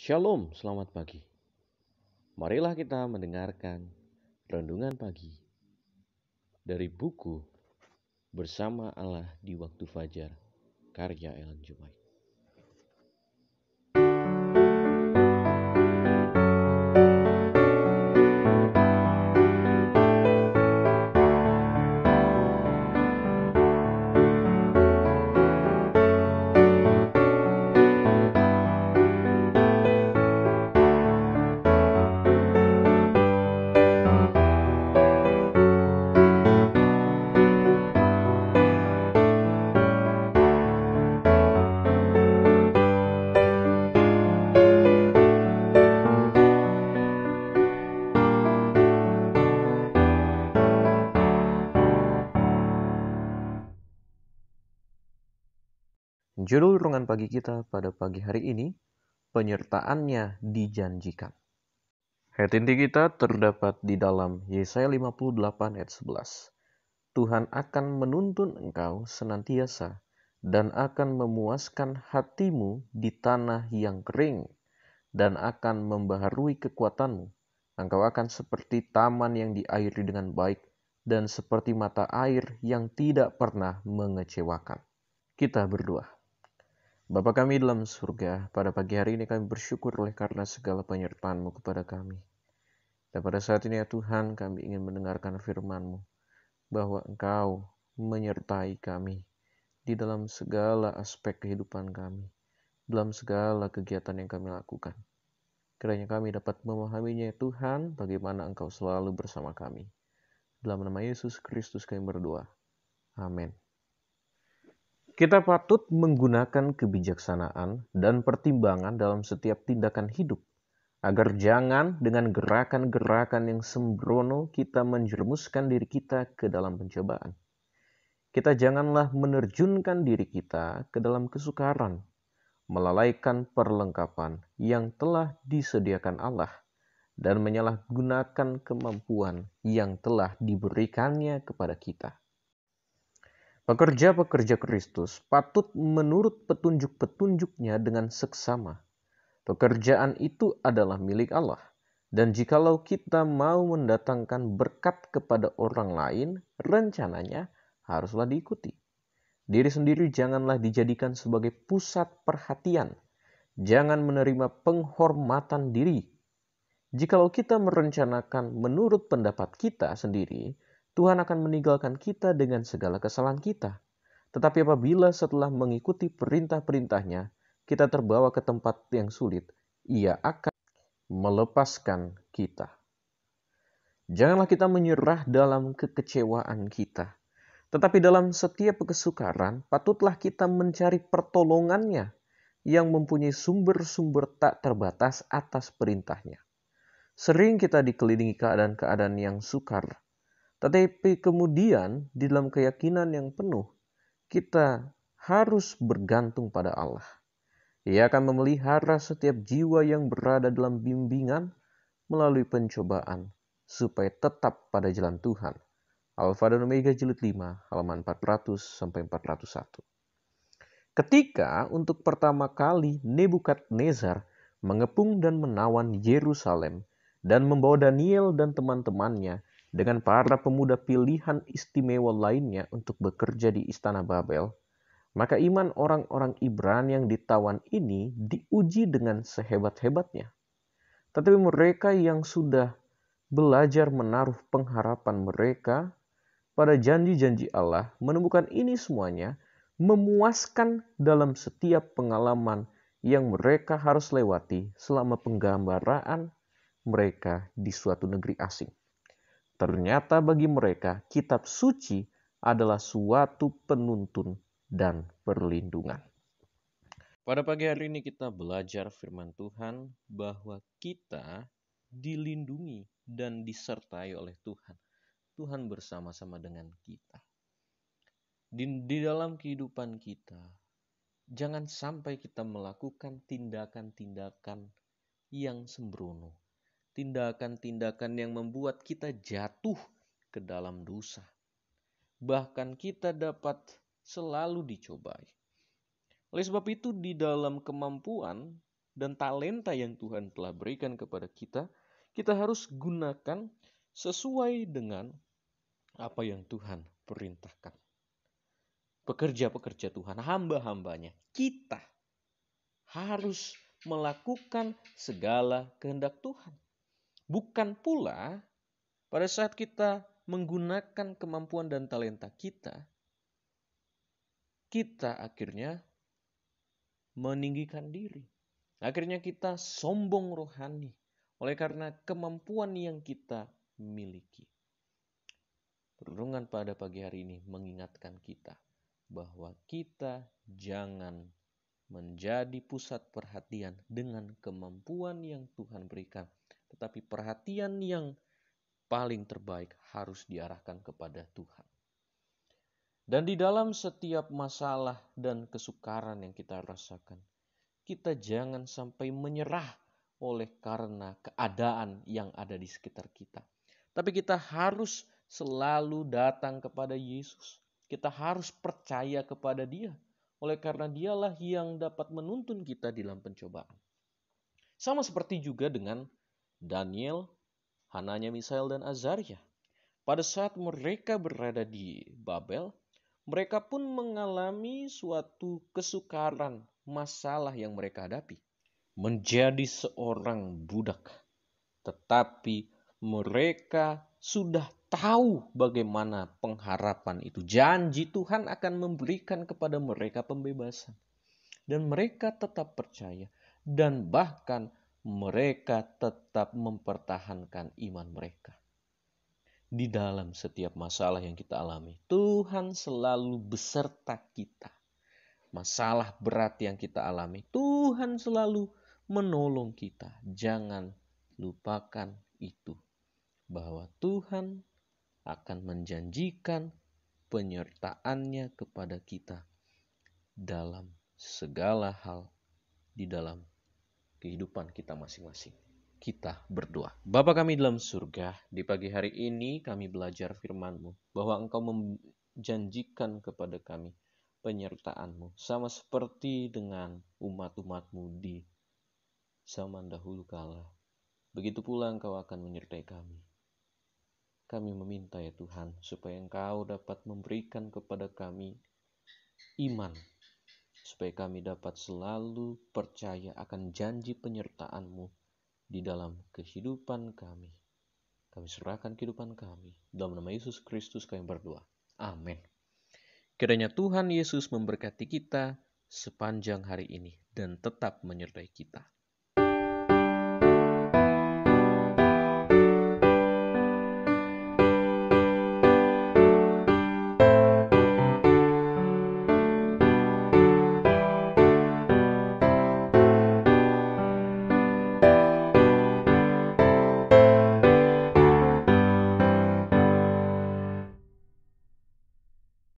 Shalom, selamat pagi. Marilah kita mendengarkan renungan pagi dari buku Bersama Allah di Waktu Fajar, karya Ellen White. Judul renungan pagi kita pada pagi hari ini, penyertaannya dijanjikan. Hati inti kita terdapat di dalam Yesaya 58 ayat 11. Tuhan akan menuntun engkau senantiasa dan akan memuaskan hatimu di tanah yang kering dan akan membaharui kekuatanmu. Engkau akan seperti taman yang diairi dengan baik dan seperti mata air yang tidak pernah mengecewakan. Kita berdoa. Bapa kami dalam surga, pada pagi hari ini kami bersyukur oleh karena segala penyertaanMu kepada kami. Dan pada saat ini ya Tuhan, kami ingin mendengarkan FirmanMu bahwa Engkau menyertai kami di dalam segala aspek kehidupan kami, dalam segala kegiatan yang kami lakukan. Kiranya kami dapat memahaminya ya Tuhan, bagaimana Engkau selalu bersama kami. Dalam nama Yesus Kristus kami berdoa. Amin. Kita patut menggunakan kebijaksanaan dan pertimbangan dalam setiap tindakan hidup, agar jangan dengan gerakan-gerakan yang sembrono kita menjermuskan diri kita ke dalam pencobaan. Kita janganlah menerjunkan diri kita ke dalam kesukaran, melalaikan perlengkapan yang telah disediakan Allah, dan menyalahgunakan kemampuan yang telah diberikannya kepada kita. Pekerja-pekerja Kristus patut menurut petunjuk-petunjuknya dengan seksama. Pekerjaan itu adalah milik Allah. Dan jikalau kita mau mendatangkan berkat kepada orang lain, rencananya haruslah diikuti. Diri sendiri janganlah dijadikan sebagai pusat perhatian. Jangan menerima penghormatan diri. Jikalau kita merencanakan menurut pendapat kita sendiri, Tuhan akan meninggalkan kita dengan segala kesalahan kita. Tetapi apabila setelah mengikuti perintah-perintahnya, kita terbawa ke tempat yang sulit, ia akan melepaskan kita. Janganlah kita menyerah dalam kekecewaan kita. Tetapi dalam setiap kesukaran, patutlah kita mencari pertolongannya yang mempunyai sumber-sumber tak terbatas atas perintahnya. Sering kita dikelilingi keadaan-keadaan yang sukar, tetapi kemudian di dalam keyakinan yang penuh, kita harus bergantung pada Allah. Ia akan memelihara setiap jiwa yang berada dalam bimbingan melalui pencobaan supaya tetap pada jalan Tuhan. Alfa dan Omega jilid 5 halaman 400 sampai 401. Ketika untuk pertama kali Nebukadnezar mengepung dan menawan Yerusalem dan membawa Daniel dan teman-temannya dengan para pemuda pilihan istimewa lainnya untuk bekerja di istana Babel, maka iman orang-orang Ibran yang ditawan ini diuji dengan sehebat-hebatnya. Tetapi mereka yang sudah belajar menaruh pengharapan mereka pada janji-janji Allah menemukan ini semuanya memuaskan dalam setiap pengalaman yang mereka harus lewati selama penggambaran mereka di suatu negeri asing. Ternyata bagi mereka, kitab suci adalah suatu penuntun dan perlindungan. Pada pagi hari ini kita belajar firman Tuhan bahwa kita dilindungi dan disertai oleh Tuhan. Tuhan bersama-sama dengan kita. Di, di dalam kehidupan kita, jangan sampai kita melakukan tindakan-tindakan yang sembrono, tindakan-tindakan yang membuat kita jatuh ke dalam dosa. Bahkan kita dapat selalu dicobai. Oleh sebab itu di dalam kemampuan dan talenta yang Tuhan telah berikan kepada kita, kita harus gunakan sesuai dengan apa yang Tuhan perintahkan. Pekerja-pekerja Tuhan, hamba-hambanya, kita harus melakukan segala kehendak Tuhan. Bukan pula pada saat kita menggunakan kemampuan dan talenta kita, kita akhirnya meninggikan diri. Akhirnya kita sombong rohani oleh karena kemampuan yang kita miliki. Perundungan pada pagi hari ini mengingatkan kita bahwa kita jangan menjadi pusat perhatian dengan kemampuan yang Tuhan berikan tetapi perhatian yang paling terbaik harus diarahkan kepada Tuhan. Dan di dalam setiap masalah dan kesukaran yang kita rasakan, kita jangan sampai menyerah oleh karena keadaan yang ada di sekitar kita. Tapi kita harus selalu datang kepada Yesus. Kita harus percaya kepada Dia, oleh karena Dialah yang dapat menuntun kita dalam pencobaan. Sama seperti juga dengan Daniel, Hananya, Misael, dan Azaria. Pada saat mereka berada di Babel, mereka pun mengalami suatu kesukaran masalah yang mereka hadapi. Menjadi seorang budak. Tetapi mereka sudah tahu bagaimana pengharapan itu. Janji Tuhan akan memberikan kepada mereka pembebasan. Dan mereka tetap percaya. Dan bahkan mereka tetap mempertahankan iman mereka. Di dalam setiap masalah yang kita alami, Tuhan selalu beserta kita. Masalah berat yang kita alami, Tuhan selalu menolong kita. Jangan lupakan itu, bahwa Tuhan akan menjanjikan penyertaannya kepada kita dalam segala hal di dalam kehidupan kita masing-masing. Kita berdoa. Bapa kami dalam surga, di pagi hari ini kami belajar firman-Mu, bahwa Engkau menjanjikan kepada kami penyertaan-Mu, sama seperti dengan umat-umat-Mu di zaman dahulu kala. Begitu pula Engkau akan menyertai kami. Kami meminta ya Tuhan, supaya Engkau dapat memberikan kepada kami iman supaya kami dapat selalu percaya akan janji penyertaan-Mu di dalam kehidupan kami. Kami serahkan kehidupan kami. Dalam nama Yesus Kristus kami berdoa. Amin. Kiranya Tuhan Yesus memberkati kita sepanjang hari ini dan tetap menyertai kita.